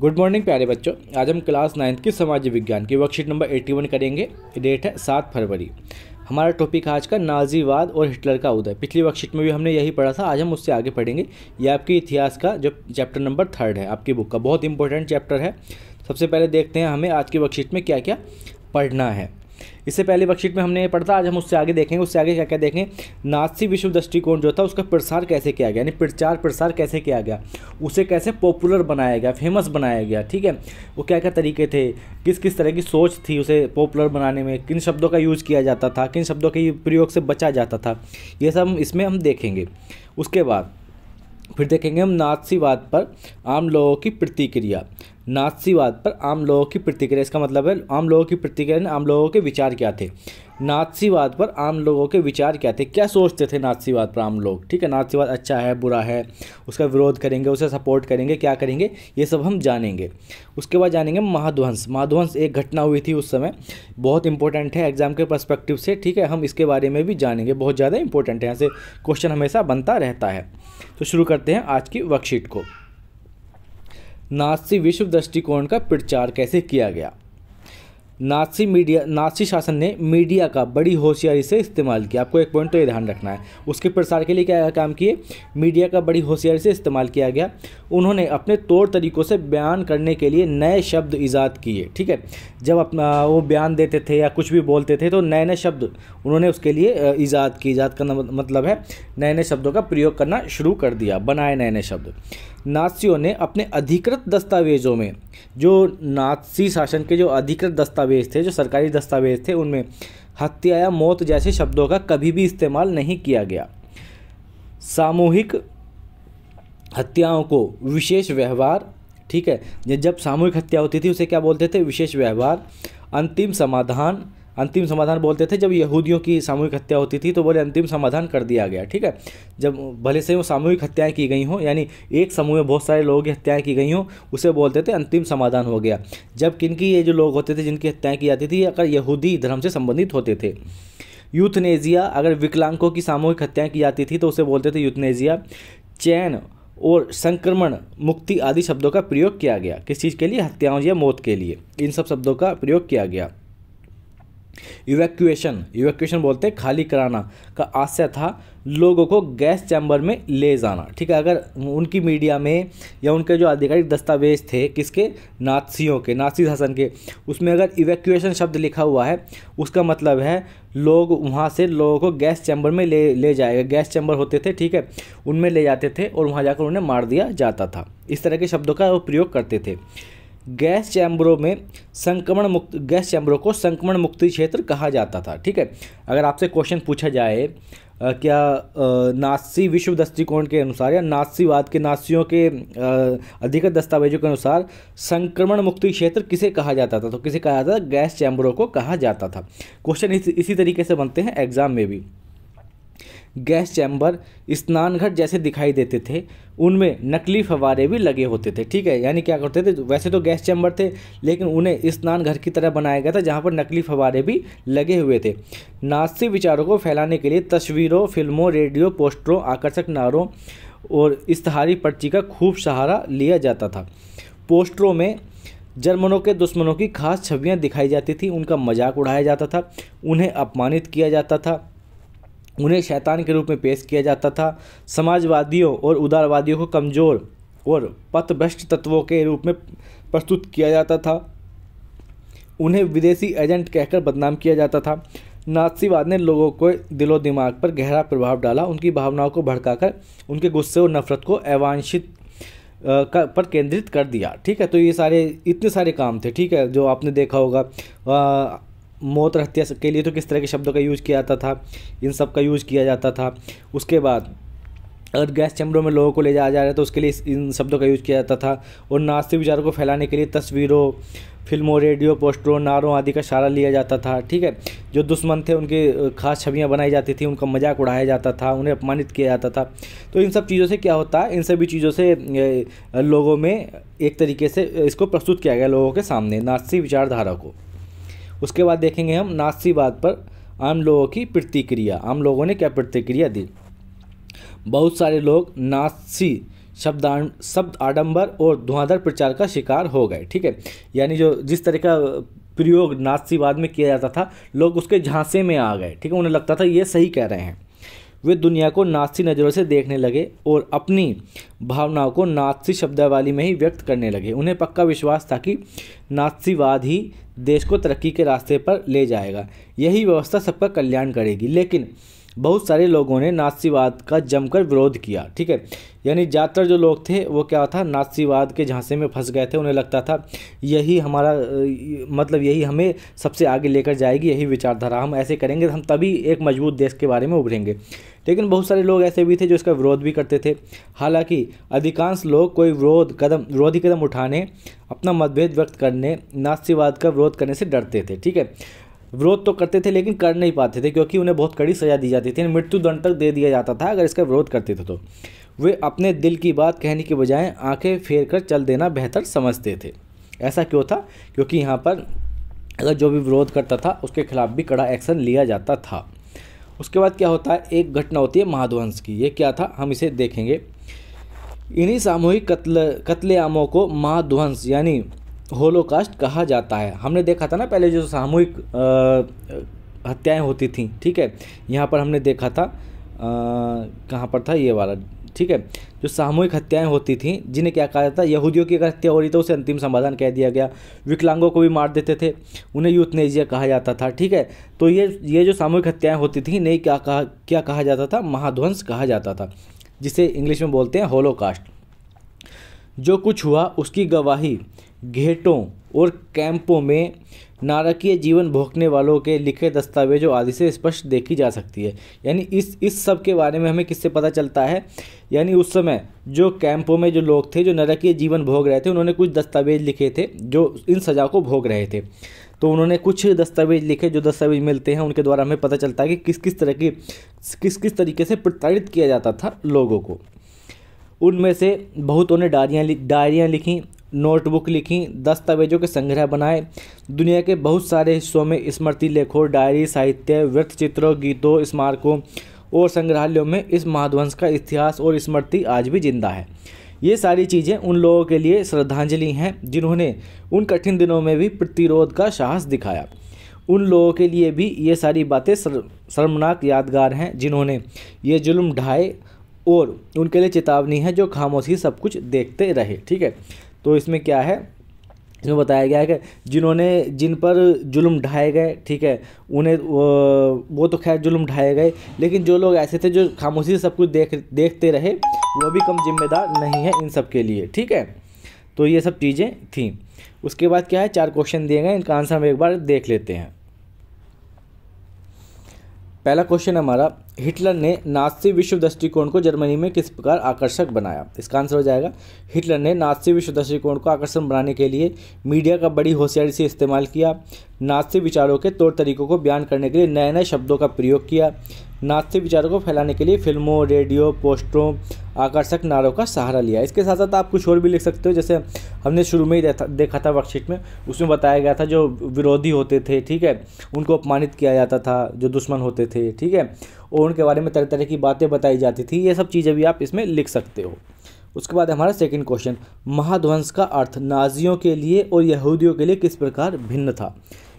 good morning प्यारे बच्चों आज हम क्लास नाइन्थ की समाज विज्ञान की वर्कशीट नंबर एट्टी वन करेंगे डेट है सात फरवरी हमारा टॉपिक आज का नाजीवाद और हिटलर का उदय पिछली वर्कशीट में भी हमने यही पढ़ा था आज हम उससे आगे पढ़ेंगे ये आपके इतिहास का जो चैप्टर नंबर थर्ड है आपकी बुक का बहुत इंपॉर्टेंट चैप्टर है सबसे पहले देखते हैं हमें आज की वर्कशीट में क्या क्या पढ़ना है इससे पहले वर्कशीट में हमने पढ़ा था आज हम उससे आगे देखेंगे उससे आगे क्या क्या देखें नाथसी विश्व दृष्टिकोण जो था उसका प्रसार कैसे किया गया यानी प्रचार प्रसार कैसे किया गया उसे कैसे पॉपुलर बनाया गया फेमस बनाया गया ठीक है वो क्या क्या तरीके थे किस किस तरह की सोच थी उसे पॉपुलर बनाने में किन शब्दों का यूज़ किया जाता था किन शब्दों के प्रयोग से बचा जाता था ये सब इसमें हम देखेंगे उसके बाद फिर देखेंगे हम नाथसीवाद पर आम लोगों की प्रतिक्रिया नाथसीवाद पर आम लोगों की प्रतिक्रिया इसका मतलब है आम लोगों की प्रतिक्रिया आम लोगों के विचार क्या थे नाथसीवाद पर आम लोगों के विचार क्या थे क्या सोचते थे नाथसीवाद पर आम लोग ठीक है नाथसीवाद अच्छा है बुरा है उसका विरोध करेंगे उसे सपोर्ट करेंगे क्या करेंगे ये सब हम जानेंगे उसके बाद जानेंगे महाध्वंस महाध्वंस एक घटना हुई थी उस समय बहुत इंपॉर्टेंट है एग्जाम के परस्पेक्टिव से ठीक है हम इसके बारे में भी जानेंगे बहुत ज़्यादा इंपॉर्टेंट है यहाँ से क्वेश्चन हमेशा बनता रहता है तो शुरू करते हैं आज की वर्कशीट को नासी विश्व दृष्टिकोण का प्रचार कैसे किया गया नासी मीडिया नासी शासन ने मीडिया का बड़ी होशियारी से इस्तेमाल किया आपको एक पॉइंट तो ये ध्यान रखना है उसके प्रसार के लिए क्या काम किए मीडिया का बड़ी होशियारी से इस्तेमाल किया गया उन्होंने अपने तौर तरीक़ों से बयान करने के लिए नए शब्द ईजाद किए ठीक है जब अपना वो बयान देते थे या कुछ भी बोलते थे तो नए नए शब्द उन्होंने उसके लिए ईजाद की ईजाद करना मतलब है नए नए शब्दों का प्रयोग करना शुरू कर दिया बनाए नए नए शब्द नासियों ने अपने अधिकृत दस्तावेज़ों में जो नासी शासन के जो अधिकृत दस्तावेज़ थे जो सरकारी दस्तावेज़ थे उनमें हत्या या मौत जैसे शब्दों का कभी भी इस्तेमाल नहीं किया गया सामूहिक हत्याओं को विशेष व्यवहार ठीक है जब सामूहिक हत्या होती थी उसे क्या बोलते थे विशेष व्यवहार अंतिम समाधान अंतिम समाधान बोलते थे जब यहूदियों की सामूहिक हत्या होती थी तो बोले अंतिम समाधान कर दिया गया ठीक है जब भले से वो सामूहिक हत्याएँ की गई हों यानी एक समूह में बहुत सारे लोगों की हत्याएँ की गई हों उसे बोलते थे अंतिम समाधान हो गया जब किनकी ये जो लोग होते थे जिनकी हत्याएँ की जाती थी अगर यहूदी धर्म से संबंधित होते थे यूथनेजिया अगर विकलांगों की सामूहिक हत्याएँ की जाती थी तो उसे बोलते थे यूथनेजिया चैन और संक्रमण मुक्ति आदि शब्दों का प्रयोग किया गया किस चीज़ के लिए हत्याओं या मौत के लिए इन सब शब्दों का प्रयोग किया गया इवैक्यूएशन इवैक्यूएशन बोलते हैं खाली कराना का आशय था लोगों को गैस चैम्बर में ले जाना ठीक है अगर उनकी मीडिया में या उनके जो आधिकारिक दस्तावेज थे किसके नाथसियों के नाथसी शासन के उसमें अगर इवैक्यूएशन शब्द लिखा हुआ है उसका मतलब है लोग वहाँ से लोगों को गैस चैम्बर में ले ले जाएगा गैस चैम्बर होते थे ठीक है उनमें ले जाते थे और वहाँ जाकर उन्हें मार दिया जाता था इस तरह के शब्दों का वो प्रयोग करते थे गैस चैम्बरों में संक्रमण मुक्त गैस चैम्बरों को संक्रमण मुक्ति क्षेत्र कहा जाता था ठीक है अगर आपसे क्वेश्चन पूछा जाए आ, क्या नासी विश्व दृष्टिकोण के अनुसार या नासीवाद के नासियों के अधिकृत दस्तावेजों के अनुसार संक्रमण मुक्ति क्षेत्र किसे कहा जाता था तो किसे कहा जाता था गैस चैम्बरों को कहा जाता था क्वेश्चन इस, इसी तरीके से बनते हैं एग्जाम में भी गैस चैम्बर स्नानघर जैसे दिखाई देते थे उनमें नकली फवारे भी लगे होते थे ठीक है यानी क्या करते थे वैसे तो गैस चैम्बर थे लेकिन उन्हें स्नान घर की तरह बनाया गया था जहाँ पर नकली फवारे भी लगे हुए थे नास्ती विचारों को फैलाने के लिए तस्वीरों फिल्मों रेडियो पोस्टरों आकर्षक नारों और इश्तहारी पर्ची का खूब सहारा लिया जाता था पोस्टरों में जर्मनों के दुश्मनों की खास छवियाँ दिखाई जाती थी उनका मजाक उड़ाया जाता था उन्हें अपमानित किया जाता था उन्हें शैतान के रूप में पेश किया जाता था समाजवादियों और उदारवादियों को कमज़ोर और पथभ्रष्ट तत्वों के रूप में प्रस्तुत किया जाता था उन्हें विदेशी एजेंट कहकर बदनाम किया जाता था नाथसीवाद ने लोगों को दिलो दिमाग पर गहरा प्रभाव डाला उनकी भावनाओं को भड़काकर उनके गुस्से और नफरत को अवांछित पर केंद्रित कर दिया ठीक है तो ये सारे इतने सारे काम थे ठीक है जो आपने देखा होगा मौत हत्या के लिए तो किस तरह के शब्दों का यूज़ किया जाता था इन सब का यूज़ किया जाता था उसके बाद अगर गैस चैम्बरों में लोगों को ले जाया जा रहा है तो उसके लिए इन शब्दों का यूज़ किया जाता था और नास्ते विचारों को फैलाने के लिए तस्वीरों फिल्मों रेडियो पोस्टरों नारों आदि का सहारा लिया जाता था ठीक है जो दुश्मन थे उनकी खास छवियाँ बनाई जाती थी उनका मजाक उड़ाया जाता था उन्हें अपमानित किया जाता था तो इन सब चीज़ों से क्या होता है इन सभी चीज़ों से लोगों में एक तरीके से इसको प्रस्तुत किया गया लोगों के सामने नास्ती विचारधारा को उसके बाद देखेंगे हम नासीवाद पर आम लोगों की प्रतिक्रिया आम लोगों ने क्या प्रतिक्रिया दी बहुत सारे लोग नासी शब्द शब्द आडंबर और धुआंधर प्रचार का शिकार हो गए ठीक है यानी जो जिस तरह का प्रयोग नासीवाद में किया जाता था लोग उसके झांसे में आ गए ठीक है उन्हें लगता था ये सही कह रहे हैं वे दुनिया को नास्ती नज़रों से देखने लगे और अपनी भावनाओं को नास्ती शब्दावली में ही व्यक्त करने लगे उन्हें पक्का विश्वास था कि नास्तीवाद ही देश को तरक्की के रास्ते पर ले जाएगा यही व्यवस्था सबका कल्याण करेगी लेकिन बहुत सारे लोगों ने नास्तिवाद का जमकर विरोध किया ठीक है यानी ज़्यादातर जो लोग थे वो क्या था नास्तिवाद के झांसे में फंस गए थे उन्हें लगता था यही हमारा मतलब यही हमें सबसे आगे लेकर जाएगी यही विचारधारा हम ऐसे करेंगे हम तभी एक मजबूत देश के बारे में उभरेंगे लेकिन बहुत सारे लोग ऐसे भी थे जो इसका विरोध भी करते थे हालांकि अधिकांश लोग कोई विरोध कदम विरोधी कदम उठाने अपना मतभेद व्यक्त करने नास्तिवाद का विरोध करने से डरते थे ठीक है विरोध तो करते थे लेकिन कर नहीं पाते थे क्योंकि उन्हें बहुत कड़ी सजा दी जाती थी मृत्युदंड तक दे दिया जाता था अगर इसका विरोध करते थे तो वे अपने दिल की बात कहने के बजाय आंखें फेर कर चल देना बेहतर समझते थे ऐसा क्यों था क्योंकि यहाँ पर अगर जो भी विरोध करता था उसके खिलाफ भी कड़ा एक्शन लिया जाता था उसके बाद क्या होता है एक घटना होती है महाध्वंस की ये क्या था हम इसे देखेंगे इन्हीं सामूहिक कत्ल कत्लेआमों को महाध्वंस यानी होलोकास्ट कहा जाता है हमने देखा था ना पहले जो सामूहिक हत्याएं होती थी ठीक है यहाँ पर हमने देखा था कहाँ पर था ये वाला ठीक है जो सामूहिक हत्याएं होती थी जिन्हें क्या कहा जाता यहूदियों की अगर हत्या हो रही तो उसे अंतिम समाधान कह दिया गया विकलांगों को भी मार देते थे उन्हें यूथनेजिया कहा जाता था ठीक है तो ये ये जो सामूहिक हत्याएं होती थी नहीं क्या कहा क्या कहा जाता था महाध्वंस कहा जाता था जिसे इंग्लिश में बोलते हैं होलोकास्ट जो कुछ हुआ उसकी गवाही घेटों और कैंपों में नारकीय जीवन भोगने वालों के लिखे दस्तावेजों आदि से स्पष्ट देखी जा सकती है यानी इस इस सब के बारे में हमें किससे पता चलता है यानी उस समय जो कैंपों में जो लोग थे जो नरकीय जीवन भोग रहे थे उन्होंने कुछ दस्तावेज लिखे थे जो इन सज़ा को भोग रहे थे तो उन्होंने कुछ दस्तावेज लिखे जो दस्तावेज मिलते हैं उनके द्वारा हमें पता चलता है कि किस किस तरह की किस किस तरीके से प्रताड़ित किया जाता था लोगों को उनमें से बहुतों ने डायरियाँ डायरियाँ लिखीं नोटबुक लिखी दस्तावेजों के संग्रह बनाए दुनिया के बहुत सारे हिस्सों में स्मृति लेखों डायरी साहित्य वृत्त चित्रों गीतों स्मारकों और संग्रहालयों में इस महाध्वंश का इतिहास और स्मृति आज भी जिंदा है ये सारी चीज़ें उन लोगों के लिए श्रद्धांजलि हैं जिन्होंने उन कठिन दिनों में भी प्रतिरोध का साहस दिखाया उन लोगों के लिए भी ये सारी बातें शर्मनाक यादगार हैं जिन्होंने ये जुल्म ढाए और उनके लिए चेतावनी है जो खामोशी सब कुछ देखते रहे ठीक है तो इसमें क्या है इसमें बताया गया है कि जिन्होंने जिन पर जुल्म ढाए गए ठीक है उन्हें वो तो खैर जुल्म ढाए गए लेकिन जो लोग ऐसे थे जो खामोशी से सब कुछ देख देखते रहे वो भी कम जिम्मेदार नहीं है इन सब के लिए ठीक है तो ये सब चीज़ें थी उसके बाद क्या है चार क्वेश्चन दिए गए इनका आंसर हम एक बार देख लेते हैं पहला क्वेश्चन हमारा हिटलर ने नासी विश्व दृष्टिकोण को जर्मनी में किस प्रकार आकर्षक बनाया इसका आंसर हो जाएगा हिटलर ने नासी विश्व दृष्टिकोण को आकर्षक बनाने के लिए मीडिया का बड़ी होशियारी से इस्तेमाल किया नासी विचारों के तौर तरीकों को बयान करने के लिए नए नए शब्दों का प्रयोग किया नास्ती विचारों को फैलाने के लिए फिल्मों रेडियो पोस्टरों आकर्षक नारों का सहारा लिया इसके साथ साथ आप कुछ और भी लिख सकते हो जैसे हमने शुरू में ही देखा था वर्कशीट में उसमें बताया गया था जो विरोधी होते थे ठीक है उनको अपमानित किया जाता था जो दुश्मन होते थे ठीक है और उनके बारे में तरह तरह की बातें बताई जाती थी ये सब चीज़ें भी आप इसमें लिख सकते हो उसके बाद हमारा सेकंड क्वेश्चन महाध्वंस का अर्थ नाजियों के लिए और यहूदियों के लिए किस प्रकार भिन्न था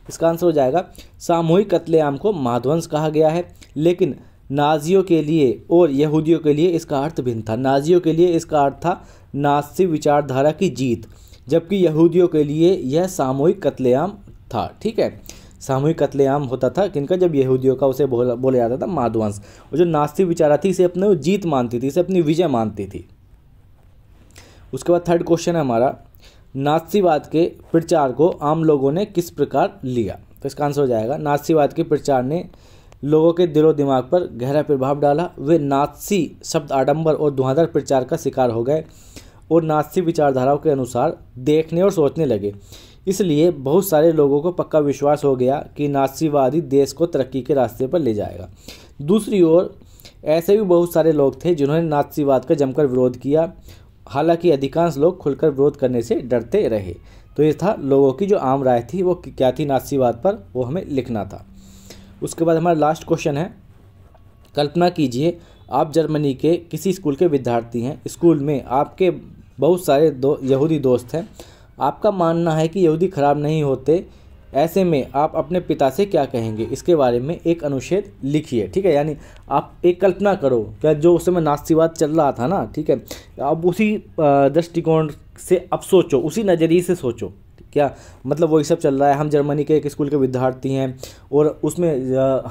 इसका आंसर हो जाएगा सामूहिक कत्लेआम को महाध्वंस कहा गया है लेकिन नाजियों के लिए और यहूदियों के लिए इसका अर्थ भिन्न था नाजियों के लिए इसका अर्थ था नासी विचारधारा की जीत जबकि यहूदियों के लिए यह सामूहिक कत्लेआम था ठीक है सामूहिक कत्लेआम होता था किनका जब यहूदियों का उसे बोला बोला जाता था माधवंश और जो नास्तिक विचारा थी इसे अपने जीत मानती थी इसे अपनी विजय मानती थी उसके बाद थर्ड क्वेश्चन है हमारा नास्तिवाद के प्रचार को आम लोगों ने किस प्रकार लिया तो इसका आंसर हो जाएगा नास्तिवाद के प्रचार ने लोगों के दिलो दिमाग पर गहरा प्रभाव डाला वे नाथसी शब्द आडंबर और धुआंधार प्रचार का शिकार हो गए और नास्ती विचारधाराओं के अनुसार देखने और सोचने लगे इसलिए बहुत सारे लोगों को पक्का विश्वास हो गया कि नासीवादी देश को तरक्की के रास्ते पर ले जाएगा दूसरी ओर ऐसे भी बहुत सारे लोग थे जिन्होंने नासीवाद का जमकर विरोध किया हालांकि अधिकांश लोग खुलकर विरोध करने से डरते रहे तो ये था लोगों की जो आम राय थी वो क्या थी नासीवाद पर वो हमें लिखना था उसके बाद हमारा लास्ट क्वेश्चन है कल्पना कीजिए आप जर्मनी के किसी स्कूल के विद्यार्थी हैं स्कूल में आपके बहुत सारे दो यहूदी दोस्त हैं आपका मानना है कि यहूदी खराब नहीं होते ऐसे में आप अपने पिता से क्या कहेंगे इसके बारे में एक अनुच्छेद लिखिए ठीक है यानी आप एक कल्पना करो क्या जो उस समय नास्तिवाद चल रहा था ना ठीक है अब उसी दृष्टिकोण से अब सोचो उसी नज़रिए से सोचो क्या मतलब वही सब चल रहा है हम जर्मनी के एक स्कूल के विद्यार्थी हैं और उसमें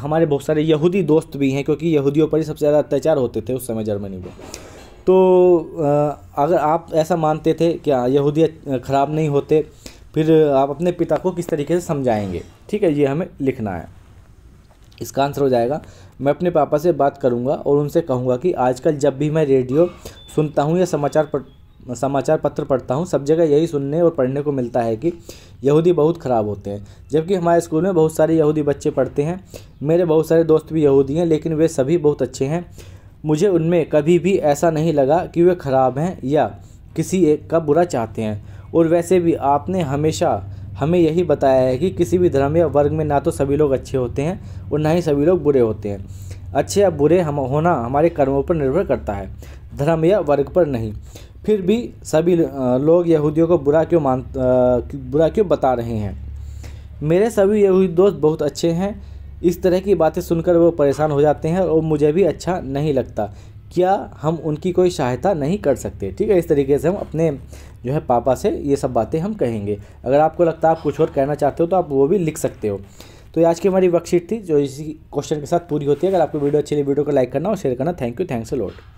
हमारे बहुत सारे यहूदी दोस्त भी हैं क्योंकि यहूदियों पर ही सबसे ज़्यादा अत्याचार होते थे उस समय जर्मनी में तो अगर आप ऐसा मानते थे कि हाँ, यहूदी ख़राब नहीं होते फिर आप अपने पिता को किस तरीके से समझाएंगे ठीक है ये हमें लिखना है इसका आंसर हो जाएगा मैं अपने पापा से बात करूंगा और उनसे कहूंगा कि आजकल जब भी मैं रेडियो सुनता हूं या समाचार पढ़ समाचार पत्र पढ़ता हूं सब जगह यही सुनने और पढ़ने को मिलता है कि यहूदी बहुत ख़राब होते हैं जबकि हमारे स्कूल में बहुत सारे यहूदी बच्चे पढ़ते हैं मेरे बहुत सारे दोस्त भी यहूदी हैं लेकिन वे सभी बहुत अच्छे हैं मुझे उनमें कभी भी ऐसा नहीं लगा कि वे ख़राब हैं या किसी एक का बुरा चाहते हैं और वैसे भी आपने हमेशा हमें यही बताया है कि किसी भी धर्म या वर्ग में ना तो सभी लोग अच्छे होते हैं और ना ही सभी लोग बुरे होते हैं अच्छे या बुरे हम होना हमारे कर्मों पर निर्भर करता है धर्म या वर्ग पर नहीं फिर भी सभी लोग यहूदियों को बुरा क्यों मान बुरा क्यों बता रहे हैं मेरे सभी यहूदी दोस्त बहुत अच्छे हैं इस तरह की बातें सुनकर वो परेशान हो जाते हैं और मुझे भी अच्छा नहीं लगता क्या हम उनकी कोई सहायता नहीं कर सकते ठीक है इस तरीके से हम अपने जो है पापा से ये सब बातें हम कहेंगे अगर आपको लगता है आप कुछ और कहना चाहते हो तो आप वो भी लिख सकते हो तो आज की हमारी वर्कशीट थी जो इसी क्वेश्चन के साथ पूरी होती है अगर आपको वीडियो अच्छी लगी वीडियो को लाइक करना और शेयर करना thank you thanks a lot